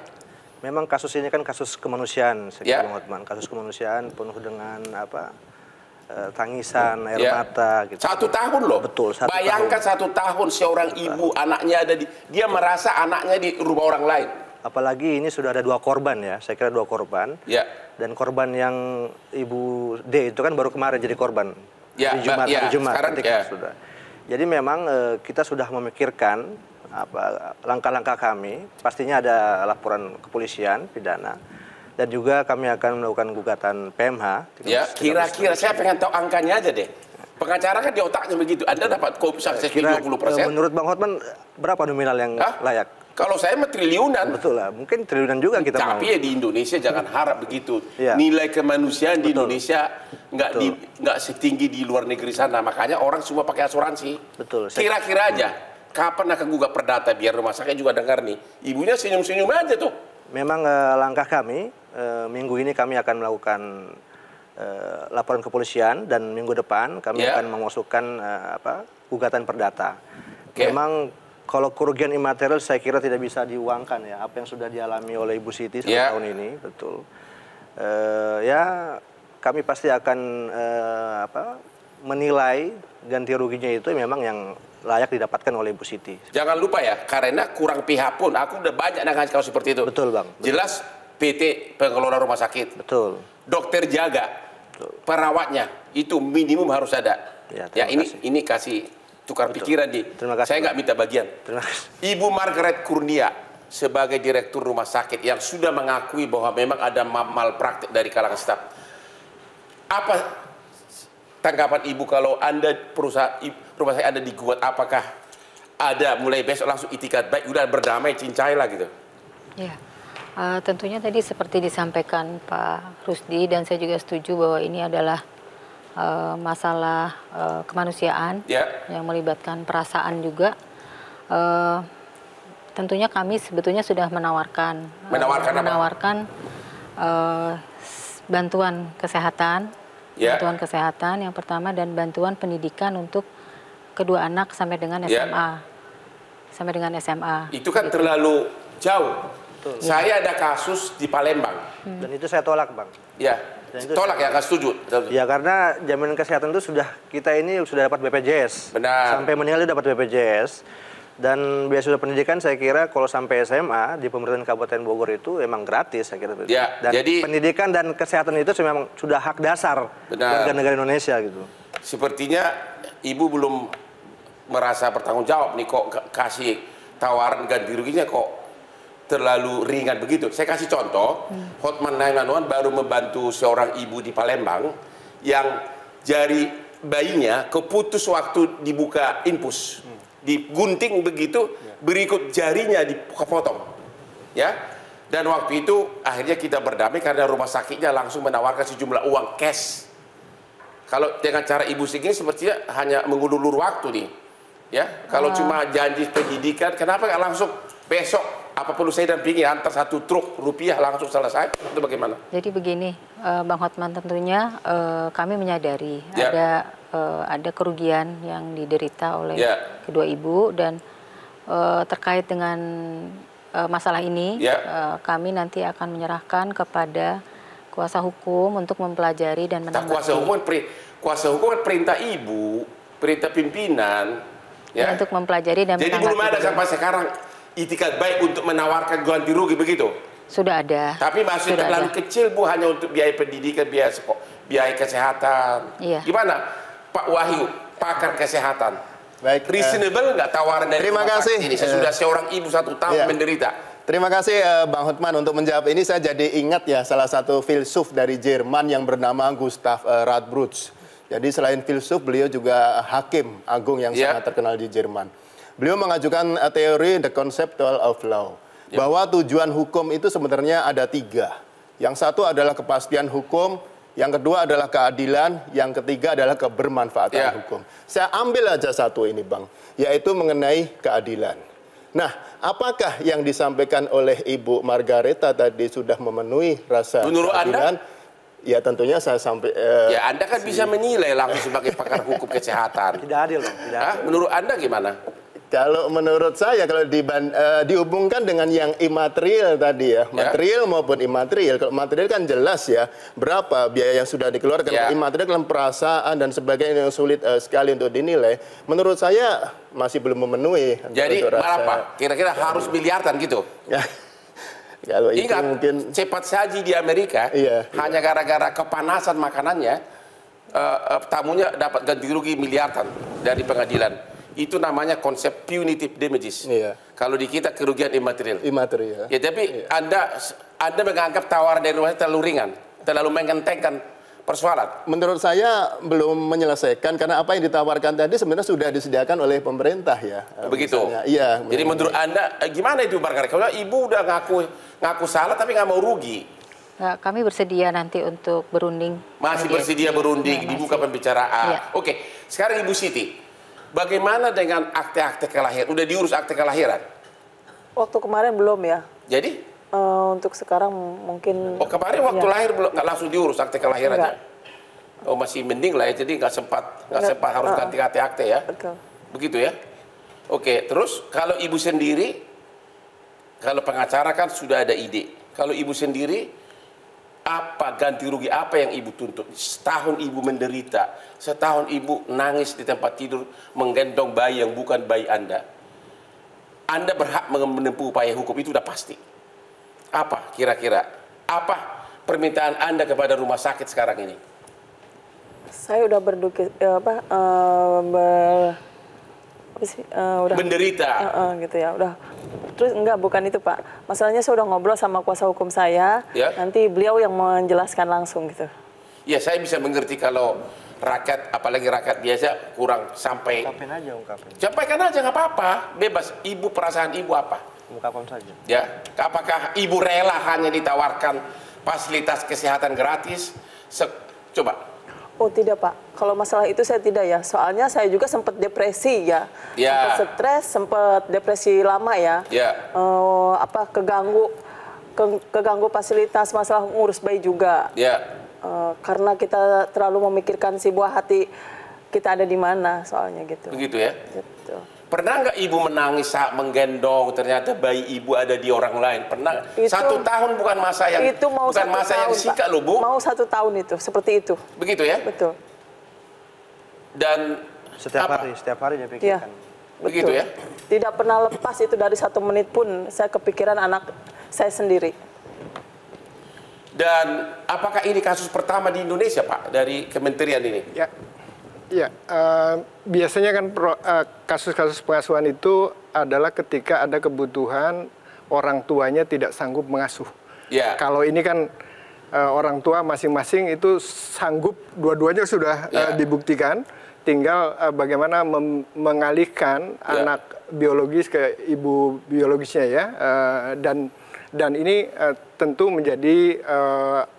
Memang kasus ini kan kasus kemanusiaan, Ya. yeah. Kasus kemanusiaan penuh dengan apa Eh, tangisan air yeah. mata gitu. Satu tahun loh. Betul. Satu Bayangkan tahun. satu tahun seorang ibu anaknya ada di dia merasa anaknya di rumah orang lain. Apalagi ini sudah ada dua korban ya, saya kira dua korban. Ya. Dan korban yang ibu D itu kan baru kemarin jadi korban. Ya, yeah, di Jumat, ya, yeah, Jumat sekarang, ya. sudah. Jadi memang uh, kita sudah memikirkan apa langkah-langkah kami. Pastinya ada laporan kepolisian pidana dan juga kami akan melakukan gugatan PMH. Ya, kira-kira saya pengen tahu angkanya aja deh. Pengacara kan di otaknya begitu. Anda dapat kopi sukses Kira, puluh persen. Eh, menurut Bang Hotman, berapa nominal yang Hah? layak? Kalau saya mah triliunan. Betul lah, mungkin triliunan juga kita Tapi mau. ya di Indonesia jangan harap begitu. Ya. Nilai kemanusiaan di Indonesia nggak nggak setinggi di luar negeri sana. Makanya orang semua pakai asuransi. Betul. Kira-kira aja. Hmm. Kapan akan gugat perdata biar rumah sakit juga dengar nih. Ibunya senyum-senyum aja tuh memang eh, langkah kami eh, minggu ini kami akan melakukan eh, laporan kepolisian dan minggu depan kami Yeah. akan memasukkan eh, apa gugatan perdata. Okay. Memang kalau kerugian imaterial saya kira tidak bisa diuangkan ya apa yang sudah dialami oleh Ibu Siti selama ya. Yeah. tahun ini betul. Eh, ya kami pasti akan eh, apa menilai ganti ruginya itu memang yang layak didapatkan oleh Bu Siti. Jangan lupa ya, karena kurang pihak pun, aku udah banyak ngasih kalau seperti itu. Betul bang. Betul. Jelas PT pengelola rumah sakit. Betul. Dokter jaga, Betul. perawatnya itu minimum harus ada. Ya, ya ini kasih. ini kasih tukar Betul. pikiran di. Terima kasih. Saya nggak minta bagian. Terima kasih. Ibu Margaret Kurnia sebagai direktur rumah sakit yang sudah mengakui bahwa memang ada malpraktik dari kalangan staf. Apa tanggapan ibu kalau anda perusahaan rumah saya anda digugat apakah ada mulai besok langsung itikat baik udah berdamai cincai lah gitu ya uh, tentunya tadi seperti disampaikan Pak Rusdi dan saya juga setuju bahwa ini adalah uh, masalah uh, kemanusiaan ya. yang melibatkan perasaan juga uh, tentunya kami sebetulnya sudah menawarkan menawarkan uh, apa? menawarkan uh, bantuan kesehatan yeah. bantuan kesehatan yang pertama dan bantuan pendidikan untuk kedua anak sampai dengan SMA. Ya. Yeah. Sampai dengan SMA. Itu kan terlalu jauh. Betul. Saya iya. ada kasus di Palembang. Hmm. Dan itu saya tolak, Bang. Ya. yeah. tolak ya, nggak setuju. Ya karena jaminan kesehatan itu sudah kita ini sudah dapat BPJS. Benar. Sampai meninggal itu dapat BPJS dan beasiswa pendidikan saya kira kalau sampai SMA di pemerintahan Kabupaten Bogor itu emang gratis saya kira. Ya, dan jadi, pendidikan dan kesehatan itu memang sudah hak dasar warga negara Indonesia gitu. Sepertinya ibu belum merasa bertanggung jawab nih kok kasih tawaran ganti ruginya kok terlalu ringan begitu. Saya kasih contoh, hmm. Hotman 911 baru membantu seorang ibu di Palembang yang jari bayinya keputus waktu dibuka infus. Hmm digunting begitu, ya. berikut jarinya dipotong. Ya. Dan waktu itu akhirnya kita berdamai karena rumah sakitnya langsung menawarkan sejumlah uang cash. Kalau dengan cara ibu segini sepertinya hanya mengulur waktu nih. Ya, kalau ah. cuma janji pendidikan, kenapa nggak langsung besok apa perlu saya dan pingin antar satu truk rupiah langsung selesai itu bagaimana? Jadi begini, eh, Bang Hotman tentunya eh, kami menyadari ya. ada eh, ada kerugian yang diderita oleh ya. kedua ibu dan terkait dengan masalah ini ya. kami nanti akan menyerahkan kepada kuasa hukum untuk mempelajari dan nah, menanggapi. Nah, kuasa hukum pri, kuasa hukum kan perintah ibu, perintah pimpinan ya. untuk mempelajari dan Jadi belum ada sampai sekarang itikat baik untuk menawarkan ganti rugi begitu? Sudah ada. Tapi masih Sudah terlalu ada. kecil Bu hanya untuk biaya pendidikan, biaya sekolah, biaya kesehatan. Iya. Gimana Pak Wahyu, pakar kesehatan? Baik. Eh, Reasonable nggak uh, tawaran dari Terima kasih. Ini sesudah uh, seorang ibu satu tahun iya. menderita. Terima kasih uh, Bang Hotman untuk menjawab ini saya jadi ingat ya salah satu filsuf dari Jerman yang bernama Gustav uh, Radbrutz. Jadi selain filsuf beliau juga hakim agung yang yeah. sangat terkenal di Jerman. Beliau mengajukan eh, teori the conceptual of law. yeah. Bahwa tujuan hukum itu sebenarnya ada tiga. Yang satu adalah kepastian hukum, yang kedua adalah keadilan, yang ketiga adalah kebermanfaatan yeah. hukum. Saya ambil aja satu ini, Bang, yaitu mengenai keadilan. Nah, apakah yang disampaikan oleh Ibu Margareta tadi sudah memenuhi rasa Menurut keadilan? Anda? Ya tentunya saya sampai. Uh, ya Anda kan si... bisa menilai langsung sebagai pakar hukum kesehatan. Tidak adil, dong. Tidak adil. Menurut Anda gimana? Kalau menurut saya kalau diban, uh, dihubungkan dengan yang imaterial tadi ya, ya. material yeah. maupun imaterial. Kalau material kan jelas ya berapa biaya yang sudah dikeluarkan. Yeah. Imaterial kan perasaan dan sebagainya yang sulit uh, sekali untuk dinilai. Menurut saya masih belum memenuhi. Jadi berapa? Kira-kira ya. harus miliaran gitu. Ya. kalau itu mungkin cepat saji di Amerika iya, hanya gara-gara kepanasan makanannya uh, uh, tamunya dapat ganti rugi miliaran dari pengadilan itu namanya konsep punitive damages. Iya. Kalau di kita kerugian imaterial. Imaterial. Ya tapi iya. Anda Anda menganggap tawaran dari rumah terlalu ringan, terlalu mengentengkan persoalan. Menurut saya belum menyelesaikan karena apa yang ditawarkan tadi sebenarnya sudah disediakan oleh pemerintah ya. Begitu. Misalnya. Iya. Jadi menurut ini. Anda eh, gimana itu barangkali? Kalau ibu udah ngaku ngaku salah tapi nggak mau rugi, Nah, kami bersedia nanti untuk berunding. Masih bersedia berunding, ya, dibuka pembicaraan. Ya. Oke, sekarang Ibu Siti, Bagaimana dengan akte-akte kelahiran? Udah diurus akte kelahiran? Waktu kemarin belum ya. Jadi? Uh, untuk sekarang mungkin. Oh kemarin waktu ya. lahir belum nggak langsung diurus akte kelahirannya? Enggak. Oh masih mending lah ya. Jadi nggak sempat nggak sempat harus uh, ganti akte akte ya. Betul. Begitu ya. Oke terus kalau ibu sendiri kalau pengacara kan sudah ada ide. Kalau ibu sendiri apa ganti rugi apa yang ibu tuntut setahun ibu menderita setahun ibu nangis di tempat tidur menggendong bayi yang bukan bayi anda anda berhak menempuh upaya hukum itu sudah pasti apa kira-kira apa permintaan anda kepada rumah sakit sekarang ini saya udah berduki eh, apa uh, ber apa sih uh, udah menderita uh, uh, gitu ya udah Terus enggak bukan itu Pak. Masalahnya saya sudah ngobrol sama kuasa hukum saya. Ya. Nanti beliau yang menjelaskan langsung gitu. Ya saya bisa mengerti kalau rakyat apalagi rakyat biasa kurang sampai. Ungkapin aja ungkapin. Sampaikan aja nggak apa-apa, bebas. Ibu perasaan ibu apa? Ungkapkan saja. Ya, apakah ibu rela hanya ditawarkan fasilitas kesehatan gratis? Se coba Oh tidak Pak, kalau masalah itu saya tidak ya. Soalnya saya juga sempat depresi ya, ya. sempat stres, sempat depresi lama ya. ya. Uh, apa keganggu, ke, keganggu fasilitas masalah ngurus bayi juga. ya. Uh, karena kita terlalu memikirkan si buah hati kita ada di mana soalnya gitu. Begitu ya. Gitu. Pernah nggak ibu menangis saat menggendong ternyata bayi ibu ada di orang lain? Pernah itu, satu tahun bukan masa yang itu mau bukan masa tahun, yang singkat loh bu. Mau satu tahun itu seperti itu. Begitu ya? Betul. Dan setiap apa? hari setiap hari dia iya. pikirkan. Ya. Begitu ya? Tidak pernah lepas itu dari satu menit pun saya kepikiran anak saya sendiri. Dan apakah ini kasus pertama di Indonesia Pak dari kementerian ini? Ya, Ya, uh, biasanya kan eh, kasus-kasus uh, pengasuhan itu adalah ketika ada kebutuhan orang tuanya tidak sanggup mengasuh. Ya. Kalau ini kan uh, orang tua masing-masing itu sanggup, dua-duanya sudah ya. uh, dibuktikan, tinggal uh, bagaimana mengalihkan ya. anak biologis ke ibu biologisnya ya, uh, dan dan ini uh, tentu menjadi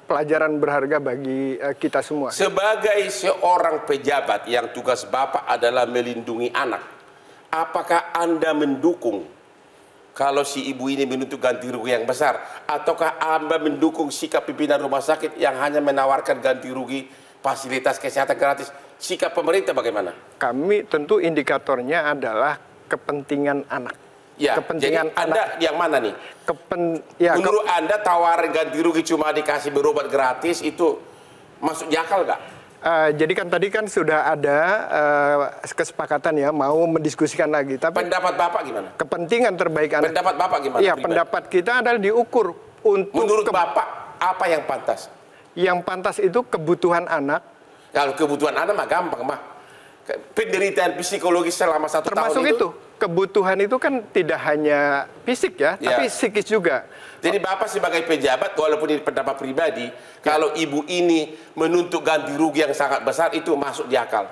pelajaran berharga bagi uh, kita semua. Sebagai seorang pejabat yang tugas Bapak adalah melindungi anak, apakah Anda mendukung kalau si ibu ini menuntut ganti rugi yang besar ataukah Anda mendukung sikap pimpinan rumah sakit yang hanya menawarkan ganti rugi fasilitas kesehatan gratis? Sikap pemerintah bagaimana? Kami tentu indikatornya adalah kepentingan anak Ya, kepentingan jadi Anda anak, yang mana nih? Kepen, ya, Menurut ke, Anda tawar ganti rugi cuma dikasih berobat gratis itu masuk jakal nggak? Uh, jadi kan tadi kan sudah ada uh, kesepakatan ya mau mendiskusikan lagi. Tapi pendapat Bapak gimana? Kepentingan terbaik anda. Pendapat Bapak gimana? Iya, pendapat kita adalah diukur untuk Menurut Bapak apa yang pantas? Yang pantas itu kebutuhan anak. Kalau kebutuhan anak mah gampang mah penderitaan psikologis selama satu termasuk tahun itu, itu kebutuhan itu kan tidak hanya fisik ya, ya. tapi psikis juga. Jadi Bapak sebagai pejabat, walaupun ini pendapat pribadi, ya. kalau ibu ini menuntut ganti rugi yang sangat besar, itu masuk di akal?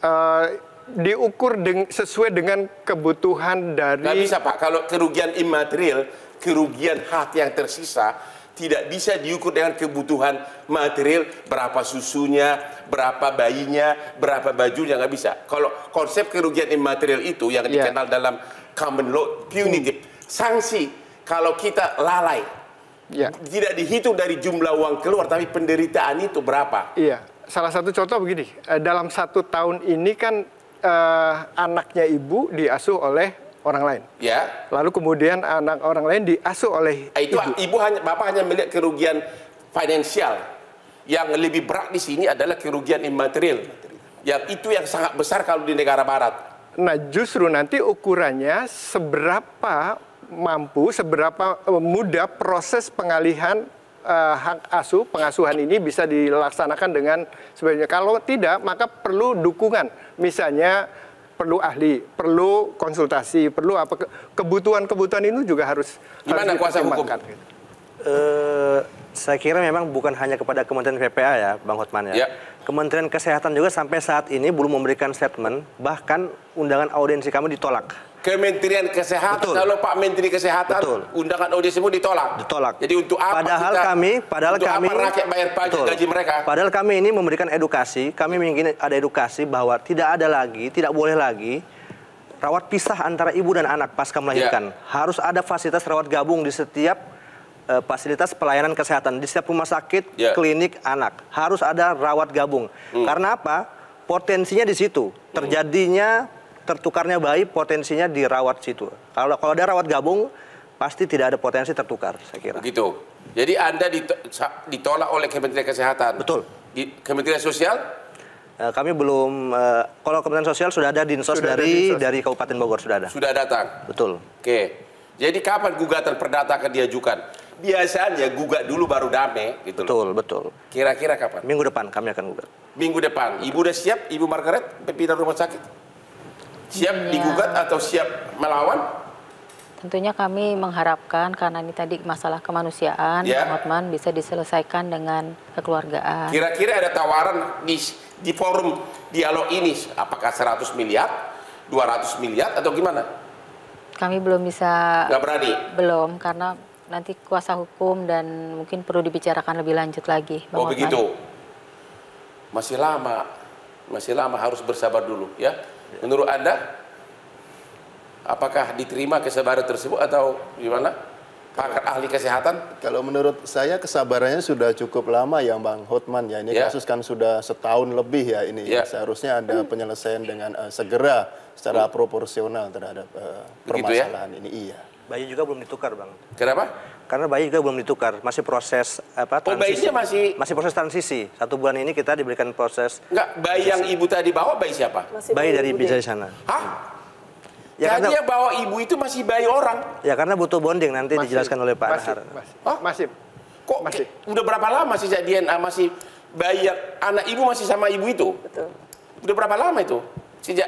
Uh, diukur deng sesuai dengan kebutuhan dari... Tidak bisa Pak, kalau kerugian imaterial, kerugian hati yang tersisa, tidak bisa diukur dengan kebutuhan material berapa susunya, berapa bayinya, berapa bajunya nggak bisa. Kalau konsep kerugian imaterial itu yang yeah. dikenal dalam common law punitive hmm. sanksi kalau kita lalai yeah. tidak dihitung dari jumlah uang keluar tapi penderitaan itu berapa? Iya. Salah satu contoh begini, eh, dalam satu tahun ini kan eh, anaknya ibu diasuh oleh orang lain. Ya. Lalu kemudian anak orang lain diasuh oleh ah, itu ibu. ibu hanya bapak hanya melihat kerugian finansial. Yang lebih berat di sini adalah kerugian imaterial. Yang itu yang sangat besar kalau di negara barat. Nah, justru nanti ukurannya seberapa mampu, seberapa eh, mudah proses pengalihan uh, hak asuh pengasuhan ini bisa dilaksanakan dengan sebenarnya kalau tidak maka perlu dukungan misalnya perlu ahli, perlu konsultasi, perlu apa kebutuhan-kebutuhan itu juga harus gimana harus kuasa hukum? Eh, saya kira memang bukan hanya kepada Kementerian PPA ya, Bang Hotman ya. ya. Kementerian Kesehatan juga sampai saat ini belum memberikan statement, bahkan undangan audiensi kami ditolak Kementerian Kesehatan Betul. Pak Menteri Kesehatan Betul. undangan audit semua ditolak. Ditolak. Jadi untuk apa padahal kita, kami padahal untuk kami apa rakyat bayar pajak Betul. gaji mereka? Padahal kami ini memberikan edukasi, kami ingin ada edukasi bahwa tidak ada lagi, tidak boleh lagi rawat pisah antara ibu dan anak pasca ya. melahirkan. Yeah. Harus ada fasilitas rawat gabung di setiap uh, fasilitas pelayanan kesehatan di setiap rumah sakit, yeah. klinik anak. Harus ada rawat gabung. Hmm. Karena apa? Potensinya di situ hmm. terjadinya tertukarnya bayi potensinya dirawat situ. Kalau kalau ada rawat gabung pasti tidak ada potensi tertukar, saya kira. Begitu. Jadi Anda ditolak oleh Kementerian Kesehatan. Betul. Di Kementerian Sosial? Eh, kami belum. Eh, kalau Kementerian Sosial sudah ada dinsos sudah dari ada dinsos. dari Kabupaten Bogor sudah ada. Sudah datang. Betul. Oke. Jadi kapan gugatan perdata akan diajukan? Biasanya gugat dulu baru damai, gitu. Betul, loh. betul. Kira-kira kapan? Minggu depan kami akan gugat. Minggu depan. Ibu udah siap? Ibu Margaret pindah rumah sakit? siap ya. digugat atau siap melawan? Tentunya kami mengharapkan karena ini tadi masalah kemanusiaan, ya. Pak Hotman bisa diselesaikan dengan kekeluargaan. Kira-kira ada tawaran di, di forum dialog ini, apakah 100 miliar, 200 miliar atau gimana? Kami belum bisa. Gak berani? Belum, karena nanti kuasa hukum dan mungkin perlu dibicarakan lebih lanjut lagi. Bang oh Hotman. begitu, masih lama masih lama harus bersabar dulu ya. Menurut Anda apakah diterima kesabaran tersebut atau gimana? Pakar ahli kesehatan? Kalau menurut saya kesabarannya sudah cukup lama ya Bang Hotman ya. Ini ya. kasus kan sudah setahun lebih ya ini. ya. Seharusnya ada penyelesaian dengan uh, segera secara hmm. proporsional terhadap uh, permasalahan ya? ini. Iya. Bayi juga belum ditukar Bang. Kenapa? karena bayi juga belum ditukar, masih proses apa? Oh, transisi. bayinya masih masih proses transisi. Satu bulan ini kita diberikan proses. Enggak, bayi transisi. yang ibu tadi bawa bayi siapa? Masih bayi, bayi dari bisa di sana. Hah? Ya, Tadi karena, bawa ibu itu masih bayi orang. Ya karena butuh bonding nanti masih, dijelaskan oleh Pak masih, Masih, oh? masih. Kok masih. udah berapa lama sih DNA masih bayi anak ibu masih sama ibu itu? Betul. Udah berapa lama itu sejak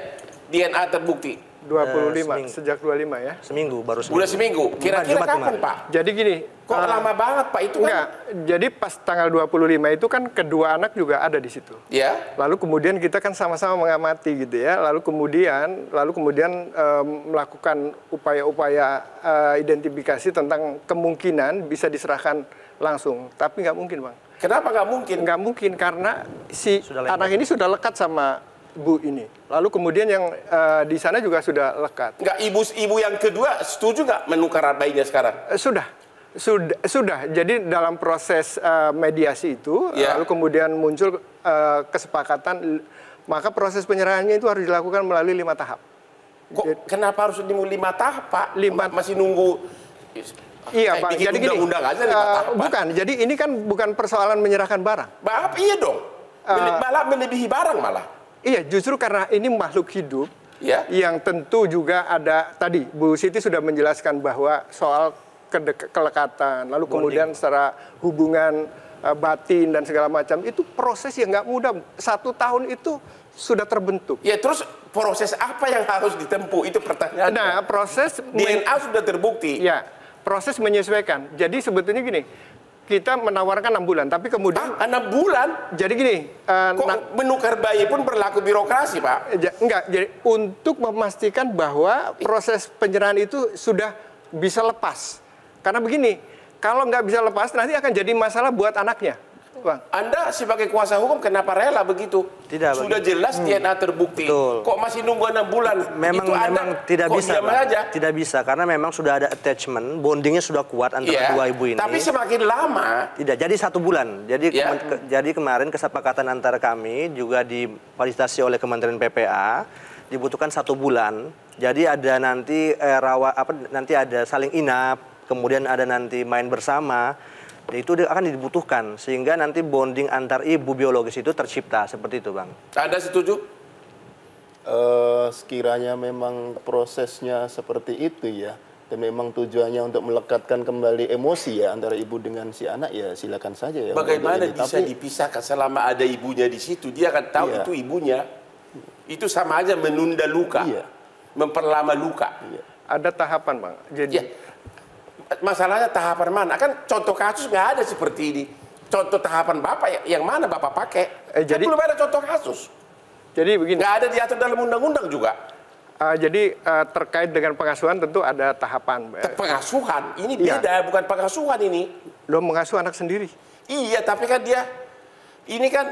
DNA terbukti? 25 uh, eh, sejak 25 ya. Seminggu baru seminggu. Udah seminggu. Kira-kira kapan, Pak? Jadi gini, kok uh, lama banget, Pak? Itu kan- enggak. Kan... Jadi pas tanggal 25 itu kan kedua anak juga ada di situ. Ya. Yeah. Lalu kemudian kita kan sama-sama mengamati gitu ya. Lalu kemudian lalu kemudian um, melakukan upaya-upaya uh, identifikasi tentang kemungkinan bisa diserahkan langsung. Tapi nggak mungkin, Bang. Kenapa nggak mungkin? Nggak mungkin karena si anak ini sudah lekat sama bu ini. Lalu kemudian yang uh, di sana juga sudah lekat. Enggak, ibu-ibu yang kedua setuju nggak menukar bayinya sekarang? Eh, sudah. Sudah, sudah. Jadi dalam proses uh, mediasi itu, yeah. Ya. lalu kemudian muncul uh, kesepakatan, maka proses penyerahannya itu harus dilakukan melalui lima tahap. Kok, Jadi, kenapa harus lima tahap, Pak? Lima, Masih nunggu Iya eh, Pak, jadi undang -undang gini. Aja, uh, bukan, jadi ini kan bukan persoalan menyerahkan barang. Maaf, iya dong. Uh, malah melebihi barang malah. Iya, justru karena ini makhluk hidup ya. yang tentu juga ada tadi Bu Siti sudah menjelaskan bahwa soal kelekatan, lalu Bonding. kemudian secara hubungan uh, batin dan segala macam itu proses yang nggak mudah. Satu tahun itu sudah terbentuk. Ya terus proses apa yang harus ditempuh itu pertanyaan. Nah proses DNA sudah terbukti. Ya proses menyesuaikan. Jadi sebetulnya gini, kita menawarkan enam bulan, tapi kemudian enam bulan. Jadi gini, uh, kok nah- menukar bayi pun berlaku birokrasi, Pak? enggak. Jadi untuk memastikan bahwa proses penyerahan itu sudah bisa lepas, karena begini, kalau nggak bisa lepas nanti akan jadi masalah buat anaknya. Bang. Anda sebagai kuasa hukum kenapa rela begitu? Tidak. Sudah begitu. jelas hmm. DNA terbukti. Betul. Kok masih nunggu enam bulan? Memang Itu memang tidak kok bisa. aja? Tidak bisa karena memang sudah ada attachment, bondingnya sudah kuat antara yeah. dua ibu ini. Tapi semakin lama. Tidak. Jadi satu bulan. Jadi yeah. Iya. ke, jadi kemarin kesepakatan antara kami juga divalidasi oleh Kementerian PPA dibutuhkan satu bulan. Jadi ada nanti eh, rawa apa nanti ada saling inap, kemudian ada nanti main bersama itu akan dibutuhkan sehingga nanti bonding antar ibu biologis itu tercipta seperti itu bang. Ada setuju? Uh, sekiranya memang prosesnya seperti itu ya dan memang tujuannya untuk melekatkan kembali emosi ya antara ibu dengan si anak ya silakan saja ya. Bagaimana bisa Tapi, dipisahkan selama ada ibunya di situ dia akan tahu iya. itu ibunya. Itu sama aja menunda luka, iya. memperlama luka. Iya. Ada tahapan bang. Jadi. Iya masalahnya tahapan mana? Kan contoh kasus nggak ada seperti ini. Contoh tahapan Bapak ya, yang mana Bapak pakai? Eh, kan jadi belum ada contoh kasus. Jadi begini. Nggak ada diatur dalam undang-undang juga. Uh, jadi uh, terkait dengan pengasuhan tentu ada tahapan. Eh, pengasuhan ini iya. beda, bukan pengasuhan ini. Lo mengasuh anak sendiri. Iya, tapi kan dia ini kan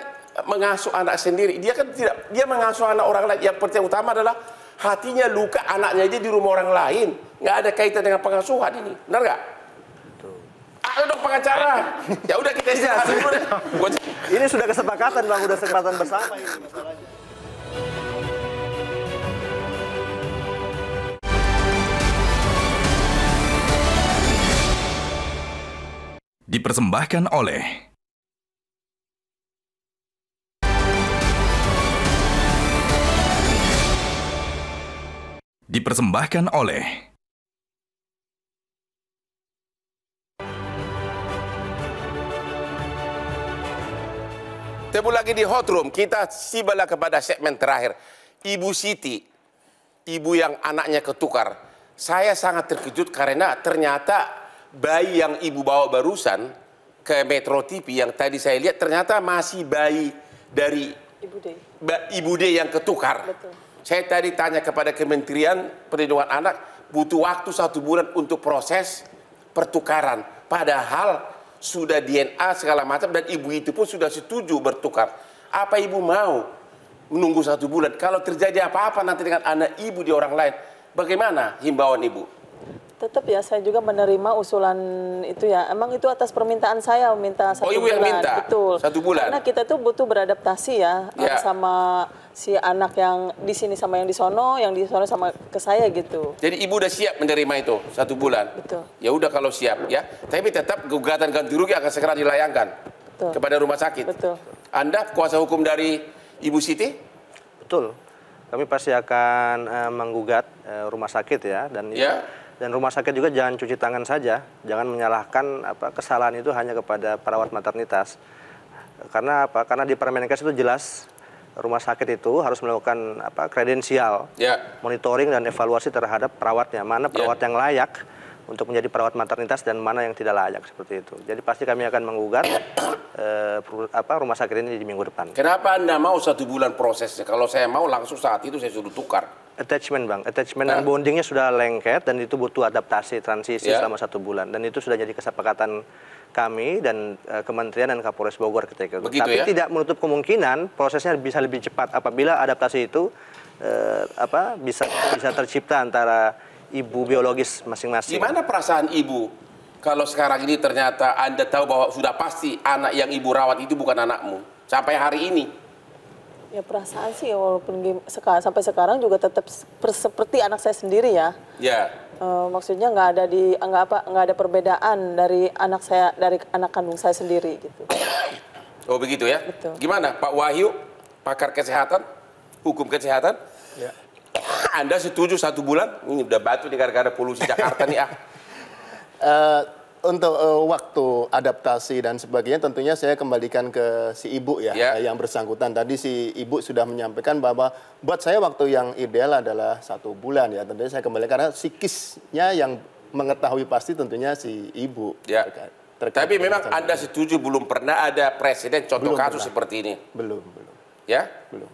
mengasuh anak sendiri. Dia kan tidak dia mengasuh anak orang lain. Yang penting utama adalah hatinya luka anaknya aja di rumah orang lain nggak ada kaitan dengan pengasuhan ini benar nggak ada dong pengacara ya udah kita iya. istirahat dulu ini sudah kesepakatan bang udah kesepakatan bersama ini masalahnya dipersembahkan oleh dipersembahkan oleh Temu lagi di Hot Room, kita sibalah kepada segmen terakhir. Ibu Siti, ibu yang anaknya ketukar. Saya sangat terkejut karena ternyata bayi yang ibu bawa barusan ke Metro TV yang tadi saya lihat ternyata masih bayi dari Ibu D. ibu D yang ketukar. Betul. Saya tadi tanya kepada Kementerian Perlindungan Anak, butuh waktu satu bulan untuk proses pertukaran. Padahal sudah DNA segala macam dan ibu itu pun sudah setuju bertukar. Apa ibu mau menunggu satu bulan? Kalau terjadi apa-apa nanti dengan anak ibu di orang lain, bagaimana himbauan ibu? Tetap ya, saya juga menerima usulan itu ya. Emang itu atas permintaan saya minta oh, satu oh, ibu bulan. Yang minta? Betul. Satu bulan. Karena kita tuh butuh beradaptasi ya, ya. sama si anak yang di sini sama yang di sono, yang di sono sama ke saya gitu. Jadi ibu udah siap menerima itu satu bulan. Betul. Ya udah kalau siap ya, tapi tetap gugatan ganti rugi akan segera dilayangkan Betul. kepada rumah sakit. Betul. Anda kuasa hukum dari Ibu Siti? Betul. Kami pasti akan uh, menggugat uh, rumah sakit ya dan ya. dan rumah sakit juga jangan cuci tangan saja, jangan menyalahkan apa kesalahan itu hanya kepada perawat maternitas. Karena apa? Karena di Permenkes itu jelas rumah sakit itu harus melakukan apa kredensial, yeah. monitoring dan evaluasi terhadap perawatnya. Mana ya. perawat yeah. yang layak untuk menjadi perawat maternitas dan mana yang tidak layak seperti itu. Jadi pasti kami akan menggugat eh, apa rumah sakit ini di minggu depan. Kenapa Anda mau satu bulan prosesnya? Kalau saya mau langsung saat itu saya suruh tukar. Attachment bang, attachment nah. dan bondingnya sudah lengket dan itu butuh adaptasi transisi yeah. selama satu bulan dan itu sudah jadi kesepakatan kami dan e, Kementerian dan Kapolres Bogor ketika itu. Begitu, Tapi ya? tidak menutup kemungkinan prosesnya bisa lebih cepat apabila adaptasi itu e, apa bisa bisa tercipta antara ibu biologis masing-masing. Gimana perasaan ibu kalau sekarang ini ternyata Anda tahu bahwa sudah pasti anak yang ibu rawat itu bukan anakmu sampai hari ini? Ya perasaan sih ya, walaupun game, sampai sekarang juga tetap seperti anak saya sendiri ya. Ya Eh, maksudnya nggak ada di nggak apa nggak ada perbedaan dari anak saya dari anak kandung saya sendiri gitu. Oh begitu ya? Betul. Gimana Pak Wahyu, pakar kesehatan, hukum kesehatan? Ya. Anda setuju satu bulan? Ini udah batu di gara-gara polusi Jakarta nih ah. uh, untuk uh, waktu adaptasi dan sebagainya tentunya saya kembalikan ke si ibu ya yeah. yang bersangkutan tadi si ibu sudah menyampaikan bahwa buat saya waktu yang ideal adalah satu bulan ya tentunya saya kembali karena psikisnya yang mengetahui pasti tentunya si ibu yeah. terkait, terkait tapi memang anda setuju belum pernah ada presiden contoh belum kasus pernah. seperti ini belum belum ya belum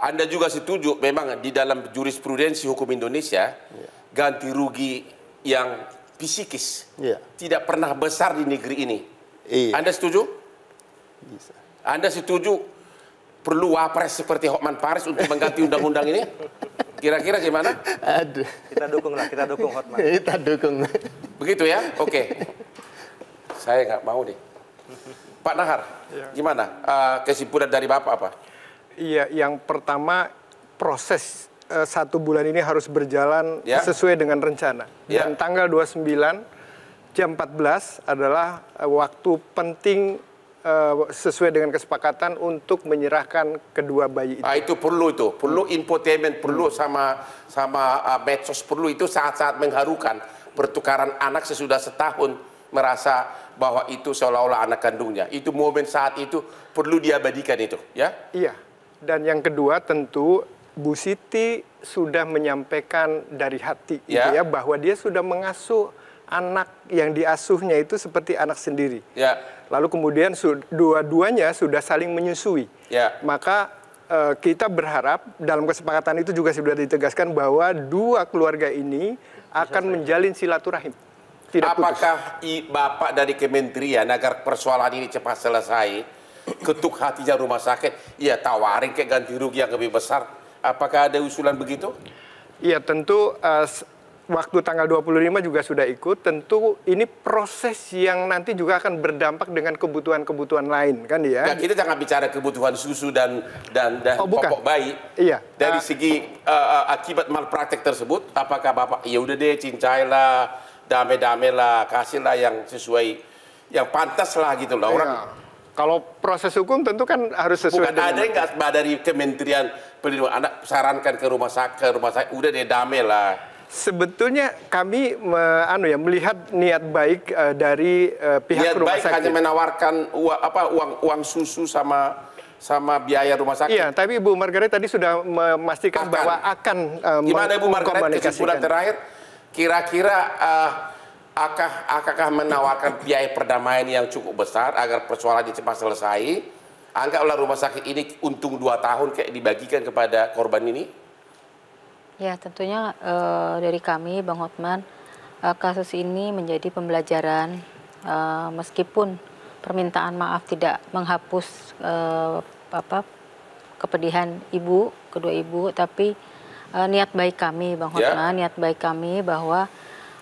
anda juga setuju memang di dalam jurisprudensi hukum Indonesia yeah. ganti rugi yang psikis ya. tidak pernah besar di negeri ini. Iya. Anda setuju? Bisa. Anda setuju perlu wapres seperti Hotman Paris untuk mengganti undang-undang ini? Kira-kira gimana? Aduh. Kita dukung lah, kita dukung Hotman. kita dukung. Begitu ya? Oke. Okay. Saya nggak mau deh. Pak Nahar, ya. gimana uh, kesimpulan dari Bapak apa? Iya, yang pertama proses uh, satu bulan ini harus berjalan yeah. sesuai dengan rencana. Yeah. Dan tanggal 29 jam 14 adalah uh, waktu penting uh, sesuai dengan kesepakatan untuk menyerahkan kedua bayi itu. Ah, itu perlu itu, perlu hmm. infotainment, perlu hmm. sama sama uh, medsos perlu itu saat-saat mengharukan pertukaran anak sesudah setahun merasa bahwa itu seolah-olah anak kandungnya. Itu momen saat itu perlu diabadikan itu, ya? Iya. Dan yang kedua tentu Bu Siti sudah menyampaikan dari hati yeah. gitu ya. ya bahwa dia sudah mengasuh anak yang diasuhnya itu seperti anak sendiri. Yeah. Lalu kemudian dua-duanya sudah saling menyusui. Yeah. Maka e, kita berharap dalam kesepakatan itu juga sudah ditegaskan bahwa dua keluarga ini akan menjalin silaturahim. Tidak Apakah I, Bapak dari kementerian agar persoalan ini cepat selesai, ketuk hatinya rumah sakit, ya tawarin kayak ganti rugi yang lebih besar Apakah ada usulan begitu? Ya tentu uh, waktu tanggal 25 juga sudah ikut. Tentu ini proses yang nanti juga akan berdampak dengan kebutuhan-kebutuhan lain kan ya. Dan kita jangan bicara kebutuhan susu dan dan dan oh, bukan. popok bayi. Iya. Dari uh, segi uh, akibat malpraktek tersebut, apakah Bapak ya udah deh cincailah, damai-damailah, kasihlah yang sesuai yang pantas lah gitu loh. Orang iya. Kalau proses hukum tentu kan harus sesuai Bukan dengan... ada nggak dari Kementerian Perlindungan Anak sarankan ke rumah sakit, ke rumah sakit udah deh damai lah. Sebetulnya kami me, anu ya melihat niat baik uh, dari uh, pihak niat rumah baik hanya menawarkan uang apa uang uang susu sama sama biaya rumah sakit. Iya, tapi Ibu Margaret tadi sudah memastikan akan. bahwa akan uh, Gimana Ibu Margaret kesimpulan terakhir? Kira-kira uh, Akah, akakah menawarkan biaya perdamaian yang cukup besar agar persoalan ini cepat selesai? Anggaplah rumah sakit ini untung dua tahun kayak dibagikan kepada korban ini? Ya tentunya e, dari kami Bang Hotman e, kasus ini menjadi pembelajaran e, meskipun permintaan maaf tidak menghapus apa kepedihan ibu kedua ibu tapi niat baik kami Bang ya. Hotman ya. niat baik kami bahwa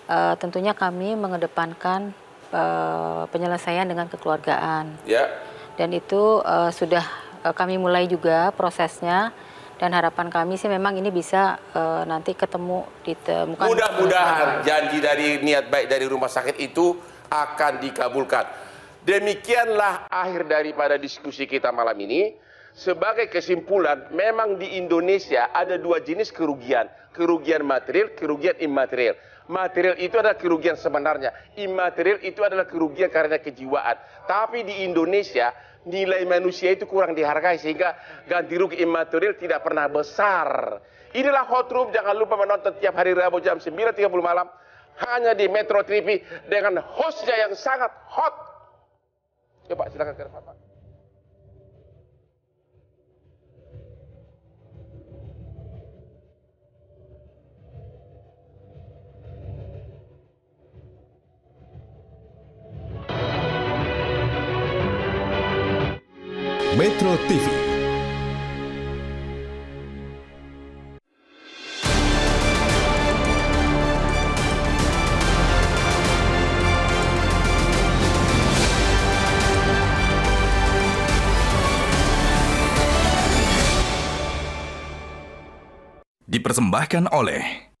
uh, tentunya kami mengedepankan uh, penyelesaian dengan kekeluargaan. Ya. Dan itu uh, sudah uh, kami mulai juga prosesnya dan harapan kami sih memang ini bisa uh, nanti ketemu ditemukan. Mudah-mudahan janji dari niat baik dari rumah sakit itu akan dikabulkan. Demikianlah akhir daripada diskusi kita malam ini. Sebagai kesimpulan, memang di Indonesia ada dua jenis kerugian. Kerugian material, kerugian imaterial material itu adalah kerugian sebenarnya. Imaterial itu adalah kerugian karena kejiwaan. Tapi di Indonesia nilai manusia itu kurang dihargai sehingga ganti rugi imaterial tidak pernah besar. Inilah Hot Room, jangan lupa menonton tiap hari Rabu jam 9.30 malam hanya di Metro TV dengan hostnya yang sangat hot. Coba silakan ke depan Metro TV. Dipersembahkan oleh